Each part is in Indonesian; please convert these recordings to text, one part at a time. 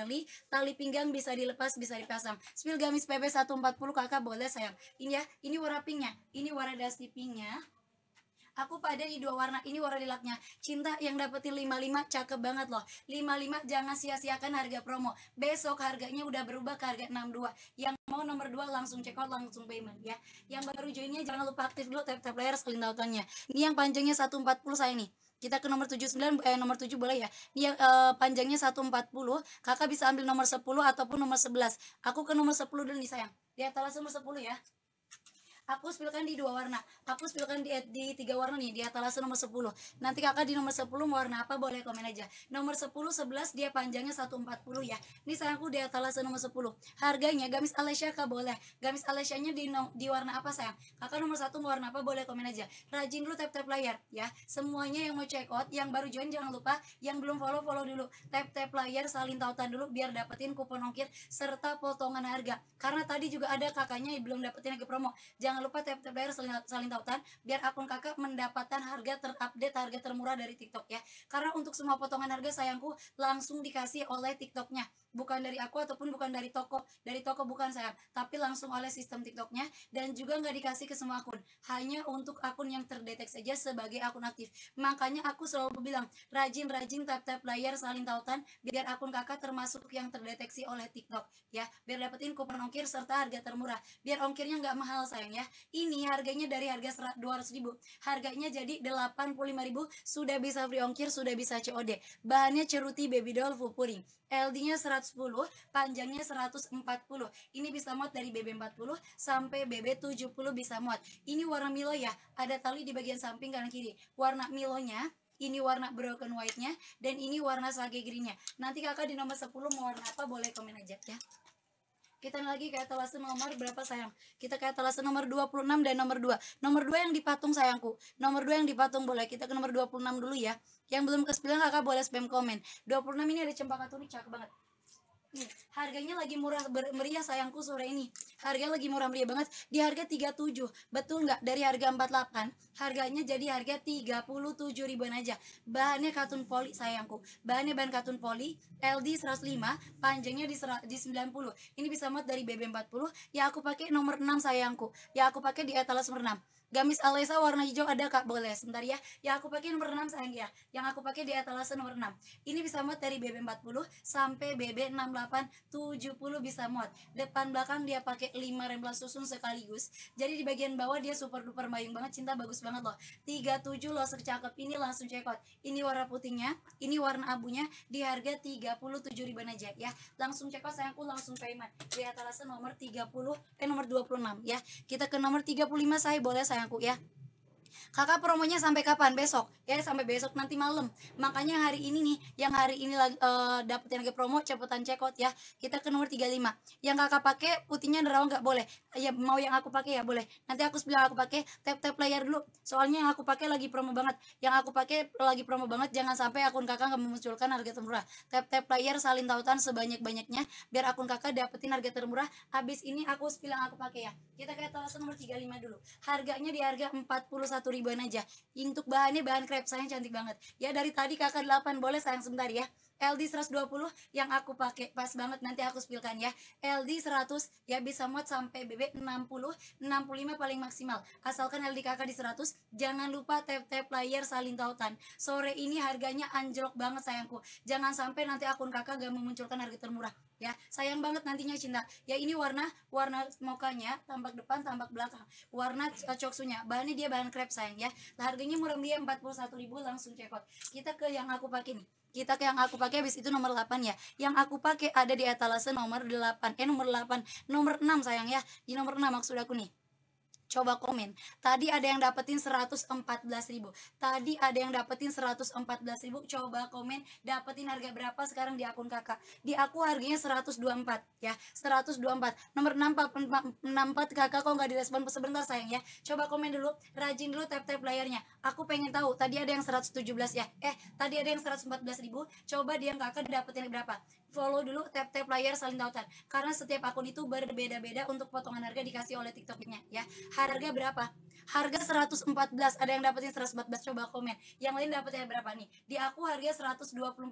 Pirelli. Tali pinggang bisa dilepas, bisa dipasang. Spill gamis PP 140 kakak boleh sayang. Ini ya, ini warna pinknya. Ini warna dusty pinknya. Aku pada di dua warna, ini warna lilaknya. Cinta yang dapetin 55 cakep banget loh. 55 jangan sia-siakan harga promo. Besok harganya udah berubah ke harga 62. Yang mau nomor 2 langsung check out, langsung payment ya. Yang baru joinnya jangan lupa aktif dulu tap tap layar screen tautannya. Ini yang panjangnya 140 saya nih kita ke nomor 79 eh nomor 7 boleh ya. Ini yang eh, panjangnya 140. Kakak bisa ambil nomor 10 ataupun nomor 11. Aku ke nomor 10 dulu nih sayang. Di atas nomor 10 ya. Aku pilkan di dua warna. Aku pilkan di, eh, di tiga warna nih, di atalase nomor 10. Nanti kakak di nomor 10 mau warna apa boleh komen aja. Nomor 10, 11 dia panjangnya 140 ya. Ini sayangku aku di atalase nomor 10. Harganya gamis Alessia kak boleh. Gamis Alessia-nya di, no, di warna apa sayang? Kakak nomor 1 mau warna apa boleh komen aja. Rajin dulu tap-tap layar ya. Semuanya yang mau check out, yang baru join jangan lupa, yang belum follow follow dulu. Tap-tap layar salin tautan dulu biar dapetin kupon ongkir serta potongan harga. Karena tadi juga ada kakaknya yang belum dapetin lagi promo. Jangan jangan lupa tiap-tiap bayar saling, saling tautan biar akun kakak mendapatkan harga terupdate harga termurah dari TikTok ya karena untuk semua potongan harga sayangku langsung dikasih oleh TikToknya bukan dari aku ataupun bukan dari toko dari toko bukan saya, tapi langsung oleh sistem tiktoknya dan juga nggak dikasih ke semua akun hanya untuk akun yang terdeteksi saja sebagai akun aktif makanya aku selalu bilang rajin-rajin tap-tap layar saling tautan biar akun kakak termasuk yang terdeteksi oleh tiktok ya biar dapetin kupon ongkir serta harga termurah biar ongkirnya nggak mahal sayang ya ini harganya dari harga 200 ribu harganya jadi 85 ribu sudah bisa free ongkir sudah bisa COD bahannya ceruti baby doll puring. LD-nya 110, panjangnya 140. Ini bisa muat dari BB40 sampai BB70 bisa muat. Ini warna Milo ya, ada tali di bagian samping kanan kiri. Warna Milonya ini warna broken white-nya, dan ini warna sage green-nya. Nanti kakak di nomor 10 mau warna apa boleh komen aja ya. Kita lagi kayak etalase nomor berapa sayang? Kita kayak etalase nomor 26 dan nomor 2. Nomor 2 yang dipatung sayangku. Nomor 2 yang dipatung boleh. Kita ke nomor 26 dulu ya. Yang belum ke sebelah kakak boleh spam komen. 26 ini ada cempaka turi cakep banget. Nih, harganya lagi murah meriah sayangku sore ini. harga lagi murah meriah banget di harga 37. Betul nggak? Dari harga 48, harganya jadi harga 37 ribuan aja. Bahannya katun poli sayangku. Bahannya bahan katun poli, LD 105, panjangnya di, di 90. Ini bisa muat dari BB 40, ya aku pakai nomor 6 sayangku. Ya aku pakai di etalase nomor 6 gamis Alesa warna hijau ada kak boleh sebentar ya yang aku pakai nomor 6 sayang ya yang aku pakai di etalase nomor 6 ini bisa muat dari BB40 sampai bb 6870 bisa muat depan belakang dia pakai 5 remblas susun sekaligus jadi di bagian bawah dia super duper mayung banget cinta bagus banget loh 37 loh cakep ini langsung cekot. ini warna putihnya ini warna abunya di harga 37 ribuan aja ya langsung cekot sayangku langsung payment di etalase nomor 30 eh nomor 26 ya kita ke nomor 35 saya boleh saya aku ya Kakak promonya sampai kapan? Besok. Ya sampai besok nanti malam. Makanya hari ini nih yang hari ini uh, eh, dapat lagi promo cepetan check out ya. Kita ke nomor 35. Yang Kakak pakai putihnya nerawang nggak boleh. Ya mau yang aku pakai ya boleh. Nanti aku bilang aku pakai tap-tap layar dulu. Soalnya yang aku pakai lagi promo banget. Yang aku pakai lagi promo banget jangan sampai akun Kakak nggak memunculkan harga termurah. Tap-tap layar salin tautan sebanyak-banyaknya biar akun Kakak dapetin harga termurah. Habis ini aku bilang aku pakai ya. Kita ke etalase nomor 35 dulu. Harganya di harga 41 satu ribuan aja. Untuk bahannya bahan krepsanya cantik banget. Ya dari tadi kakak delapan boleh sayang sebentar ya. LD 120 yang aku pakai pas banget nanti aku spilkan ya LD 100 ya bisa muat sampai BB 60 65 paling maksimal asalkan LD kakak di 100 jangan lupa tap-tap layar salin tautan sore ini harganya anjlok banget sayangku jangan sampai nanti akun kakak gak memunculkan harga termurah ya sayang banget nantinya cinta ya ini warna warna mokanya tampak depan tampak belakang warna eh, coksunya bahannya dia bahan krep sayang ya harganya murah dia 41.000 langsung cekot kita ke yang aku pakai nih kita yang aku pakai habis itu nomor 8 ya yang aku pakai ada di etalase nomor 8 eh nomor 8 nomor 6 sayang ya di nomor 6 maksud aku nih coba komen. Tadi ada yang dapetin 114.000 Tadi ada yang dapetin 114.000 Coba komen dapetin harga berapa sekarang di akun kakak. Di aku harganya 124 ya. 124. Nomor 64, kakak kok nggak direspon sebentar sayang ya. Coba komen dulu. Rajin dulu tap-tap layarnya. Aku pengen tahu. Tadi ada yang 117 ya. Eh tadi ada yang 114.000 Coba dia kakak dapetin berapa follow dulu tap-tap layar saling tautan karena setiap akun itu berbeda-beda untuk potongan harga dikasih oleh tiktoknya ya harga berapa harga 114 ada yang dapetin 114 coba komen yang lain dapetnya berapa nih di aku harga 124.000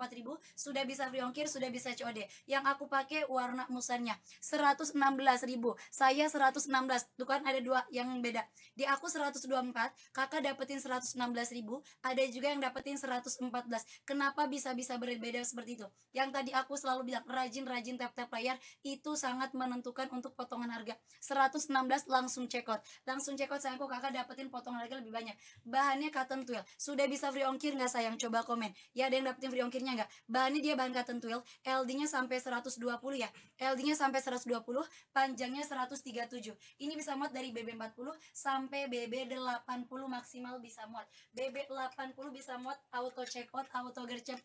sudah bisa free sudah bisa COD yang aku pakai warna musanya 116.000 saya 116 tuh kan ada dua yang beda di aku 124 kakak dapetin 116.000 ada juga yang dapetin 114 kenapa bisa-bisa berbeda seperti itu yang tadi aku selalu bilang rajin-rajin tap-tap layar itu sangat menentukan untuk potongan harga 116 langsung check out langsung check out sayangku kakak dapetin potongan harga lebih banyak bahannya cotton twill sudah bisa free ongkir nggak sayang coba komen ya ada yang dapetin free ongkirnya nggak bahannya dia bahan cotton twill LD nya sampai 120 ya LD nya sampai 120 panjangnya 137 ini bisa muat dari BB40 sampai BB80 maksimal bisa muat BB80 bisa muat auto check out auto gercep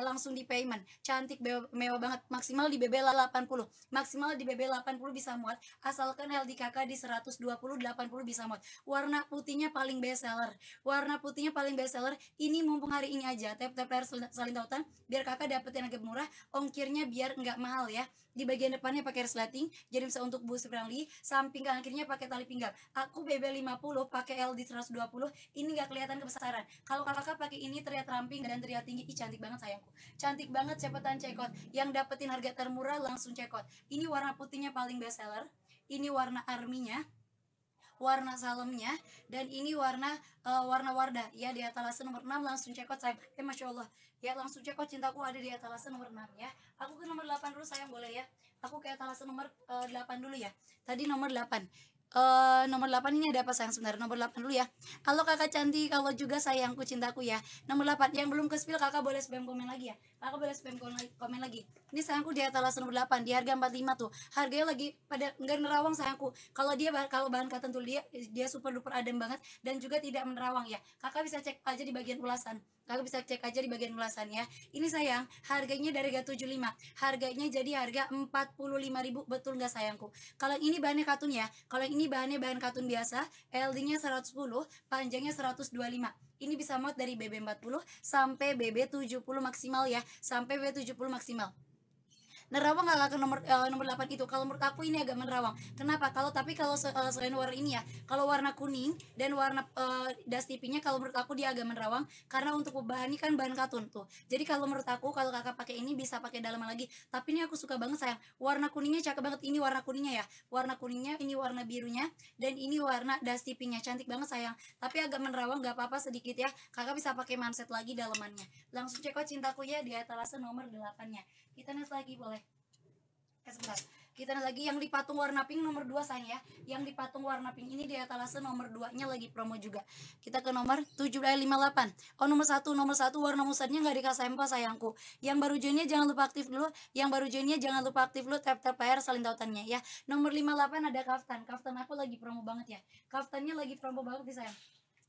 langsung di payment cantik mewah banget maksimal di BB 80 maksimal di BB 80 bisa muat asalkan LDKK di 120 80 bisa muat warna putihnya paling best seller warna putihnya paling best seller ini mumpung hari ini aja tap tap saling tautan biar kakak dapetin agak murah ongkirnya biar nggak mahal ya di bagian depannya pakai resleting jadi bisa untuk boost friendly samping kanan kirinya pakai tali pinggang aku BB50 pakai LD 120 ini nggak kelihatan kebesaran kalau kakak pakai ini terlihat ramping dan terlihat tinggi Ih, cantik banget sayangku cantik banget cepetan cekot yang dapetin harga termurah langsung cekot ini warna putihnya paling best seller ini warna arminya warna salemnya dan ini warna uh, warna warda ya di atalase nomor 6 langsung cekot sayang ya masya Allah ya langsung cekot cintaku ada di atalase nomor 6 ya aku ke nomor 8 dulu sayang boleh ya aku ke atalase nomor uh, eh, 8 dulu ya tadi nomor 8 Uh, nomor 8 ini ada apa sayang sebenarnya nomor 8 dulu ya Halo kakak cantik, kalau juga sayangku cintaku ya Nomor 8, yang belum ke kakak boleh spam komen lagi ya Kakak boleh spam komen lagi Ini sayangku di atas nomor 8, di harga 45 tuh Harganya lagi pada enggak nerawang sayangku Kalau dia, kalau bahan katentul dia, dia super duper adem banget Dan juga tidak menerawang ya Kakak bisa cek aja di bagian ulasan Lalu bisa cek aja di bagian ulasannya. Ini sayang, harganya dari harga 75. Harganya jadi harga 45.000, betul nggak sayangku? Kalau ini bahannya katun ya. Kalau ini bahannya bahan katun biasa, LD-nya 110, panjangnya 125 ini bisa mod dari BB40 sampai BB70 maksimal ya, sampai BB70 maksimal nerawang gak ke nomor uh, nomor 8 itu kalau menurut aku ini agak menerawang kenapa kalau tapi kalau uh, selain warna ini ya kalau warna kuning dan warna uh, das tipinya kalau menurut aku dia agak menerawang karena untuk bahan ini kan bahan katun tuh jadi kalau menurut aku kalau kakak pakai ini bisa pakai dalam lagi tapi ini aku suka banget sayang warna kuningnya cakep banget ini warna kuningnya ya warna kuningnya ini warna birunya dan ini warna das tipinya cantik banget sayang tapi agak menerawang gak apa-apa sedikit ya kakak bisa pakai manset lagi dalamannya langsung cek oh, cintaku ya di etalase nomor 8 nya kita next lagi boleh. Eh sebentar. Kita next lagi yang dipatung warna pink nomor 2 sayang ya. Yang dipatung warna pink ini di etalase nomor 2-nya lagi promo juga. Kita ke nomor 758. Eh, oh nomor 1, nomor 1 warna musadnya gak dikasih empat sayangku. Yang baru joinnya jangan lupa aktif dulu. Yang baru joinnya jangan lupa aktif dulu tap-tap air salin tautannya ya. Nomor 58 ada kaftan. Kaftan aku lagi promo banget ya. Kaftannya lagi promo banget nih sayang.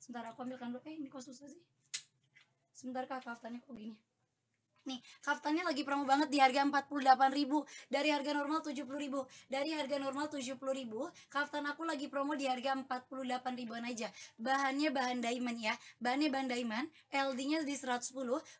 Sebentar aku ambilkan dulu. Eh ini kok susah sih? Sebentar kak kaftannya kok gini. Nih, kaftannya lagi promo banget di harga 48.000 dari harga normal 70.000. Dari harga normal 70.000, kaftan aku lagi promo di harga 48.000-an aja. Bahannya bahan diamond ya. Bahannya bahan diamond, LD-nya di 110,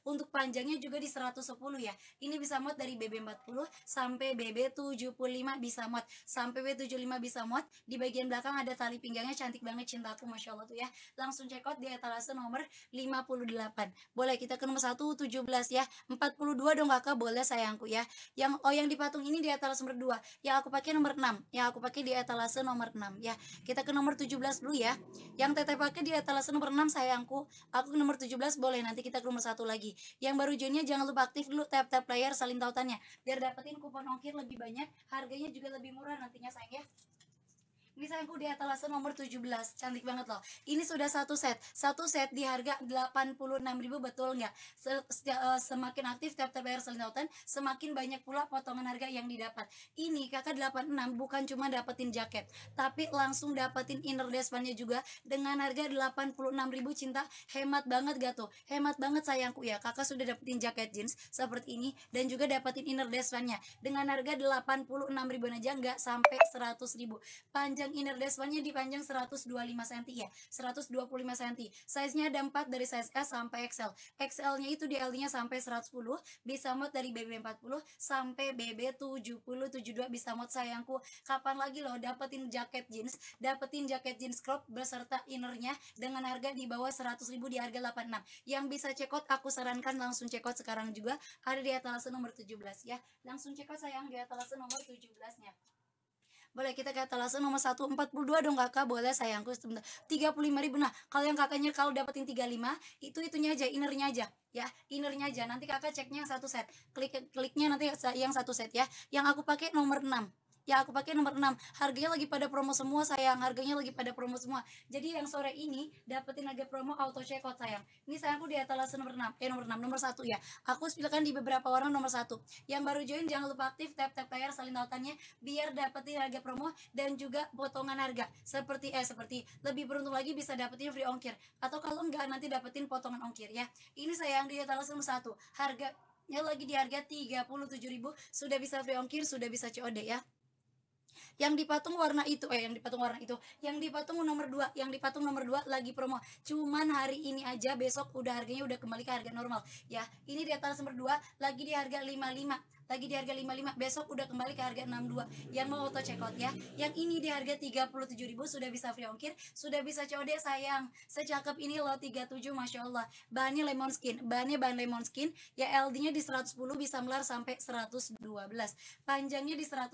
untuk panjangnya juga di 110 ya. Ini bisa muat dari BB40 sampai BB75 bisa muat. Sampai B75 bisa muat. Di bagian belakang ada tali pinggangnya cantik banget cintaku Masya Allah tuh ya. Langsung check out di etalase nomor 58. Boleh kita ke nomor 1 17 ya. 42 dong kakak boleh sayangku ya. Yang oh yang dipatung ini di etalase nomor 2. Yang aku pakai nomor 6. Yang aku pakai di etalase nomor 6 ya. Kita ke nomor 17 dulu ya. Yang teteh pakai di etalase nomor 6 sayangku. Aku ke nomor 17 boleh nanti kita ke nomor satu lagi. Yang baru joinnya jangan lupa aktif dulu tap-tap player salin tautannya biar dapetin kupon ongkir lebih banyak, harganya juga lebih murah nantinya sayang ya. Ini sayangku di etalase nomor 17 Cantik banget loh Ini sudah satu set Satu set di harga ribu betul nggak? Eh, semakin aktif tiap TPR Selinautan Semakin banyak pula potongan harga yang didapat Ini kakak 86 bukan cuma dapetin jaket Tapi langsung dapetin inner despannya juga Dengan harga ribu cinta Hemat banget gak tuh? Hemat banget sayangku ya Kakak sudah dapetin jaket jeans seperti ini Dan juga dapetin inner despannya Dengan harga ribu aja nggak sampai ribu Panjang panjang inner dashbandnya dipanjang 125 cm ya 125 cm size-nya ada 4 dari size S sampai XL XL-nya itu DL-nya sampai 110 bisa mod dari BB40 sampai BB70 72 bisa mod sayangku kapan lagi loh dapetin jaket jeans dapetin jaket jeans crop beserta innernya dengan harga di bawah 100 ribu di harga 86 yang bisa check out aku sarankan langsung check out sekarang juga ada di atas nomor 17 ya langsung check out sayang di atas nomor 17 nya boleh kita kata langsung nomor 1 42 dong kakak Boleh sayangku sebentar 35 ribu Nah kalau yang kakaknya kalau dapetin 35 Itu itunya aja innernya aja ya innernya aja nanti kakak ceknya yang satu set klik kliknya nanti yang satu set ya yang aku pakai nomor 6 ya aku pakai nomor 6 harganya lagi pada promo semua sayang harganya lagi pada promo semua jadi yang sore ini dapetin harga promo auto check out sayang ini sayang aku di etalase nomor 6 eh nomor 6 nomor 1 ya aku silakan di beberapa orang nomor 1 yang baru join jangan lupa aktif tap tap layar salin tautannya biar dapetin harga promo dan juga potongan harga seperti eh seperti lebih beruntung lagi bisa dapetin free ongkir atau kalau enggak nanti dapetin potongan ongkir ya ini sayang di etalase nomor 1 harga ya lagi di harga 37.000 sudah bisa free ongkir, sudah bisa COD ya yang dipatung warna itu eh yang dipatung warna itu yang dipatung nomor 2 yang dipatung nomor 2 lagi promo cuman hari ini aja besok udah harganya udah kembali ke harga normal ya ini di atas nomor 2 lagi di harga 55 lagi di harga 55 besok udah kembali ke harga 62 yang mau auto check out ya yang ini di harga 37.000 sudah bisa free ongkir sudah bisa COD sayang secakep ini lo 37 Masya Allah bahannya lemon skin bahannya bahan lemon skin ya LD nya di 110 bisa melar sampai 112 panjangnya di 130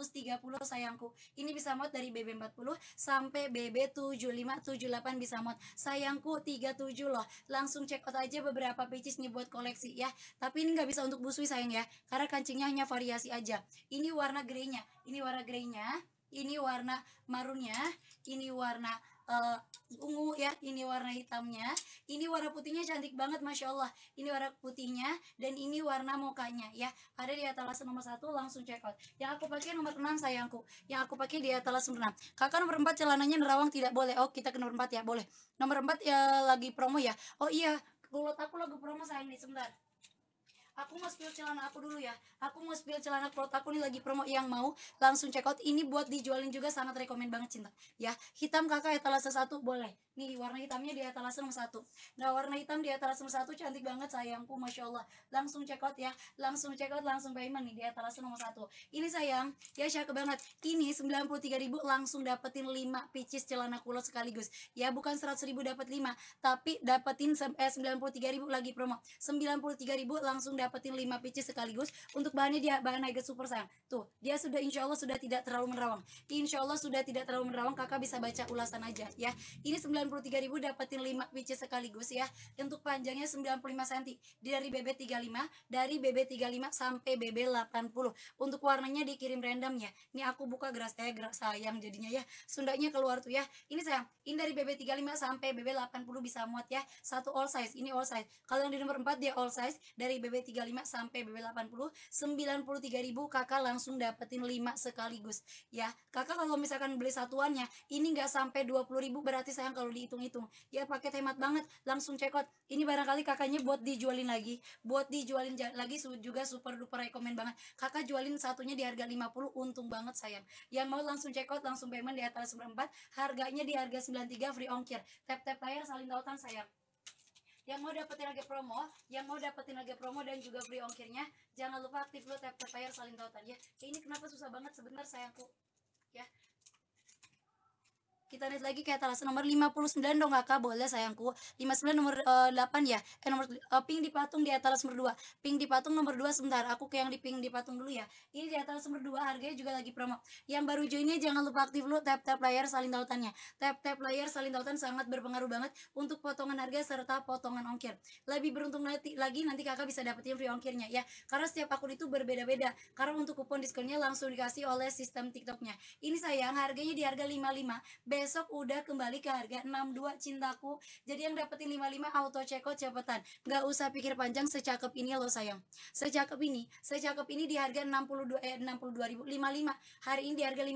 sayangku ini bisa mod dari BB40 sampai BB75 78 bisa mod sayangku 37 loh langsung check out aja beberapa pieces nih buat koleksi ya tapi ini nggak bisa untuk busui sayang ya karena kancingnya hanya variasi aja. Ini warna greynya, ini warna greynya, ini warna marunnya, ini warna uh, ungu ya, ini warna hitamnya, ini warna putihnya cantik banget masya Allah, ini warna putihnya dan ini warna mukanya ya. Ada di atas nomor satu langsung check out. Yang aku pakai nomor 6 sayangku, yang aku pakai di atas nomor 6. Kakak nomor 4 celananya nerawang tidak boleh. Oh kita ke nomor 4 ya boleh. Nomor 4 ya lagi promo ya. Oh iya, kulot aku lagi promo sayang nih sebentar aku mau spill celana aku dulu ya aku mau spill celana kalau aku nih lagi promo yang mau langsung check out ini buat dijualin juga sangat rekomend banget cinta ya hitam kakak etalase satu boleh Nih warna hitamnya di etalase nomor satu. Nah warna hitam di etalase nomor satu cantik banget sayangku, masya Allah. Langsung check out ya, langsung check out, langsung payment nih di etalase nomor satu. Ini sayang, ya cakep banget. Ini 93.000 langsung dapetin 5 pieces celana kulot sekaligus. Ya bukan 100.000 dapat 5, tapi dapetin eh, 93.000 lagi promo. 93.000 langsung dapetin 5 pieces sekaligus. Untuk bahannya dia bahan naga super sayang. Tuh, dia sudah insya Allah sudah tidak terlalu menerawang. Insya Allah sudah tidak terlalu menerawang, kakak bisa baca ulasan aja ya. Ini 93.000 dapetin 5 biji sekaligus ya. Untuk panjangnya 95 cm dari BB35 dari BB35 sampai BB80. Untuk warnanya dikirim random ya. Ini aku buka gerak saya eh, gerak sayang jadinya ya. Sundanya keluar tuh ya. Ini sayang, ini dari BB35 sampai BB80 bisa muat ya. Satu all size, ini all size. Kalau yang di nomor 4 dia all size dari BB35 sampai BB80 93.000 Kakak langsung dapetin 5 sekaligus ya. Kakak kalau misalkan beli satuannya ini nggak sampai 20.000 berarti sayang kalau dihitung-hitung dia pakai hemat banget langsung check out ini barangkali kakaknya buat dijualin lagi buat dijualin lagi juga super duper rekomen banget kakak jualin satunya di harga 50 untung banget sayang yang mau langsung check out langsung payment di atas 94 harganya di harga 93 free ongkir tap-tap layar saling tautan sayang yang mau dapetin lagi promo, yang mau dapetin lagi promo dan juga free ongkirnya, jangan lupa aktif dulu tap tap layar salin tautan ya. Ini kenapa susah banget sebentar sayangku. Kita lihat lagi kayak talas nomor 59 dong kakak, boleh sayangku. 59 nomor uh, eh, 8 ya, eh nomor uh, pink di patung di atas nomor 2. Pink di patung nomor 2 sebentar, aku ke yang di pink di patung dulu ya. Ini di atas nomor 2, harganya juga lagi promo. Yang baru joinnya jangan lupa aktif dulu tap-tap layar salin tautannya. Tap-tap layar salin tautan sangat berpengaruh banget untuk potongan harga serta potongan ongkir. Lebih beruntung nanti, lagi nanti kakak bisa dapetin free ongkirnya ya. Karena setiap akun itu berbeda-beda. Karena untuk kupon diskonnya langsung dikasih oleh sistem TikToknya. Ini sayang, harganya di harga 55 besok udah kembali ke harga 62 cintaku jadi yang dapetin 55 auto checkout cepetan nggak usah pikir panjang secakep ini loh sayang secakep ini secakep ini di harga 62 eh 62 55 hari ini di harga 55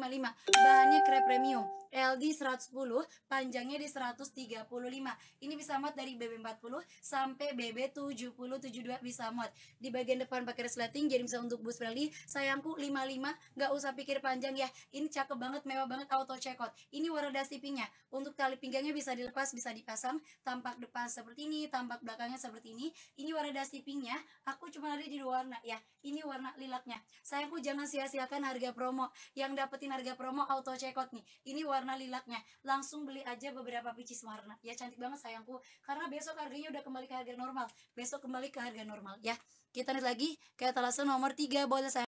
bahannya krep premium LD 110 panjangnya di 135 ini bisa muat dari BB40 sampai BB7072 bisa muat di bagian depan pakai resleting jadi bisa untuk bus rally sayangku 55 nggak usah pikir panjang ya ini cakep banget mewah banget auto checkout ini warna dasi pingnya. Untuk tali pinggangnya bisa dilepas, bisa dipasang. Tampak depan seperti ini, tampak belakangnya seperti ini. Ini warna dasi pinknya. Aku cuma ada di dua warna ya. Ini warna lilaknya. Sayangku jangan sia-siakan harga promo. Yang dapetin harga promo auto checkout nih. Ini warna lilaknya. Langsung beli aja beberapa pieces warna. Ya cantik banget sayangku. Karena besok harganya udah kembali ke harga normal. Besok kembali ke harga normal ya. Kita lihat lagi ke etalase nomor 3 boleh saya